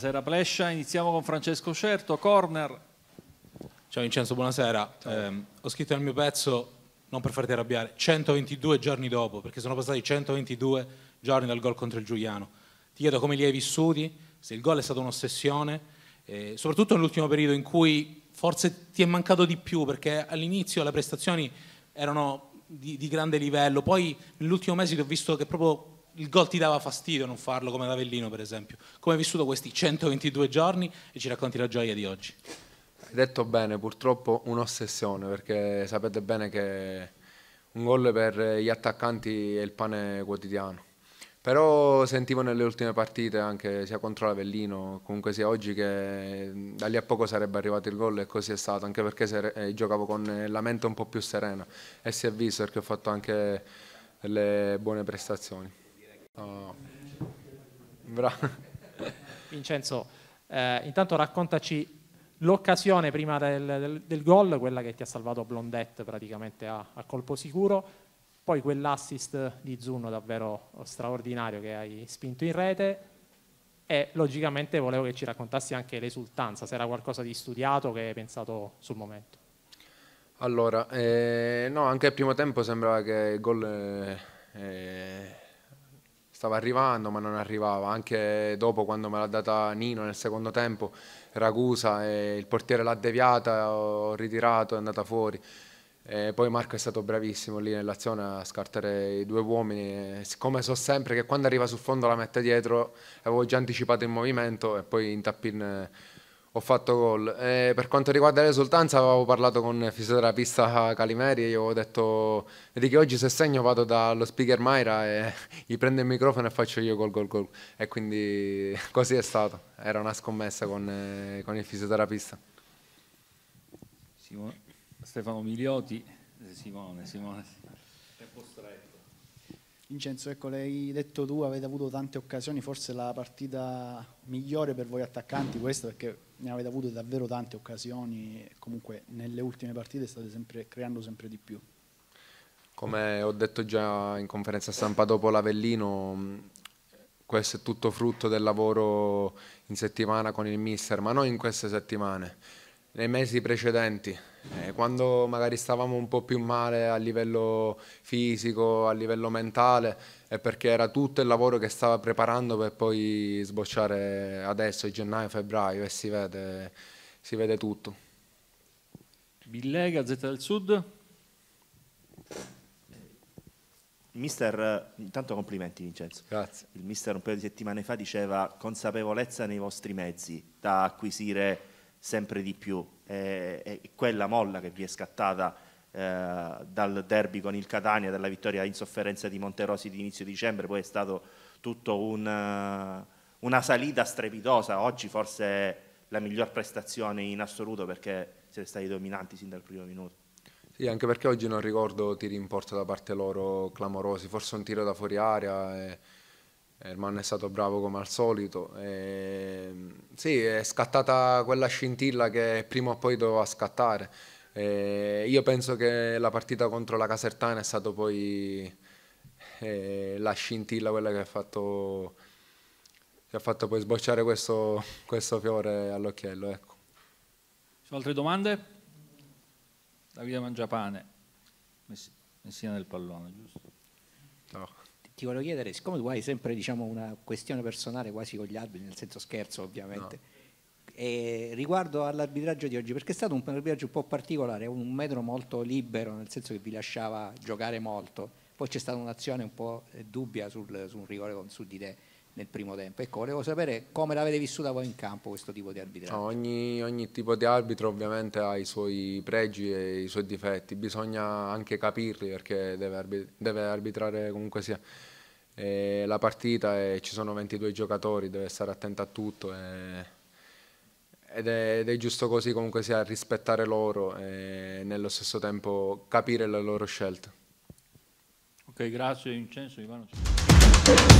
Buonasera Plescia, iniziamo con Francesco Certo, Corner. Ciao Vincenzo, buonasera. Ciao. Eh, ho scritto nel mio pezzo, non per farti arrabbiare, 122 giorni dopo, perché sono passati 122 giorni dal gol contro il Giuliano. Ti chiedo come li hai vissuti, se il gol è stata un'ossessione, eh, soprattutto nell'ultimo periodo in cui forse ti è mancato di più, perché all'inizio le prestazioni erano di, di grande livello, poi nell'ultimo mese ti ho visto che proprio il gol ti dava fastidio non farlo come l'Avellino per esempio. Come hai vissuto questi 122 giorni e ci racconti la gioia di oggi? Hai detto bene, purtroppo un'ossessione perché sapete bene che un gol per gli attaccanti è il pane quotidiano. Però sentivo nelle ultime partite, anche sia contro l'Avellino, comunque sia oggi, che da lì a poco sarebbe arrivato il gol e così è stato, anche perché eh, giocavo con eh, la mente un po' più serena e si è visto perché ho fatto anche delle buone prestazioni. No. Vincenzo, eh, intanto raccontaci l'occasione prima del, del, del gol, quella che ti ha salvato Blondet praticamente a, a colpo sicuro, poi quell'assist di Zunno davvero straordinario che hai spinto in rete e logicamente volevo che ci raccontassi anche l'esultanza, se era qualcosa di studiato che hai pensato sul momento. Allora, eh, no, anche al primo tempo sembrava che il gol eh, eh stava arrivando ma non arrivava, anche dopo quando me l'ha data Nino nel secondo tempo, Ragusa, e il portiere l'ha deviata, ho ritirato, è andata fuori. E poi Marco è stato bravissimo lì nell'azione a scartare i due uomini, siccome so sempre che quando arriva sul fondo la mette dietro, avevo già anticipato il movimento e poi in tappin ho fatto gol. Eh, per quanto riguarda l'esultanza avevo parlato con il fisioterapista Calimeri e io avevo detto che oggi se segno vado dallo speaker Maira e gli prendo il microfono e faccio io gol gol gol. E quindi così è stato, era una scommessa con, eh, con il fisioterapista. Simone. Stefano Milioti, Simone, Simone. Tempo stretto. Vincenzo, ecco, l'hai detto tu, avete avuto tante occasioni, forse la partita migliore per voi attaccanti questa, perché ne avete avuto davvero tante occasioni, comunque nelle ultime partite state sempre creando sempre di più. Come ho detto già in conferenza stampa dopo l'Avellino, mm, questo è tutto frutto del lavoro in settimana con il mister, ma non in queste settimane nei mesi precedenti, eh, quando magari stavamo un po' più male a livello fisico, a livello mentale, è perché era tutto il lavoro che stava preparando per poi sbocciare adesso, gennaio, febbraio, e si vede, si vede tutto. Billega, Gazzetta del Sud. Mister, eh, intanto complimenti Vincenzo. Grazie. Il mister un paio di settimane fa diceva consapevolezza nei vostri mezzi da acquisire sempre di più. Eh, è quella molla che vi è scattata eh, dal derby con il Catania, dalla vittoria in sofferenza di Monterosi di inizio dicembre, poi è stato tutto un, eh, una salita strepitosa. Oggi forse la miglior prestazione in assoluto perché siete stati dominanti sin dal primo minuto. Sì, anche perché oggi non ricordo tiri in porta da parte loro clamorosi, forse un tiro da fuori area. E eh, Herman è stato bravo come al solito. E, ehm, sì, è scattata quella scintilla che prima o poi doveva scattare. E eh, io penso che la partita contro la Casertana è stata poi eh, la scintilla quella che ha fatto, che ha fatto poi sbocciare questo, questo fiore all'occhiello. Ecco. sono altre domande? Davide Mangiapane, Messina del Pallone, giusto? Ciao ti volevo chiedere, siccome tu hai sempre diciamo, una questione personale quasi con gli alberi, nel senso scherzo ovviamente, no. riguardo all'arbitraggio di oggi, perché è stato un arbitraggio un po' particolare, un metro molto libero, nel senso che vi lasciava giocare molto, poi c'è stata un'azione un po' dubbia sul, su rigore con su di te nel primo tempo. Ecco, volevo sapere come l'avete vissuta voi in campo questo tipo di arbitraggio. Cioè, ogni, ogni, tipo di arbitro ovviamente ha i suoi pregi e i suoi difetti, bisogna anche capirli perché deve, arbit deve arbitrare comunque sia e la partita e ci sono 22 giocatori, deve stare attento a tutto. E... Ed è, ed è, giusto così comunque sia rispettare loro e nello stesso tempo capire le loro scelte. Ok, grazie Vincenzo, Ivano.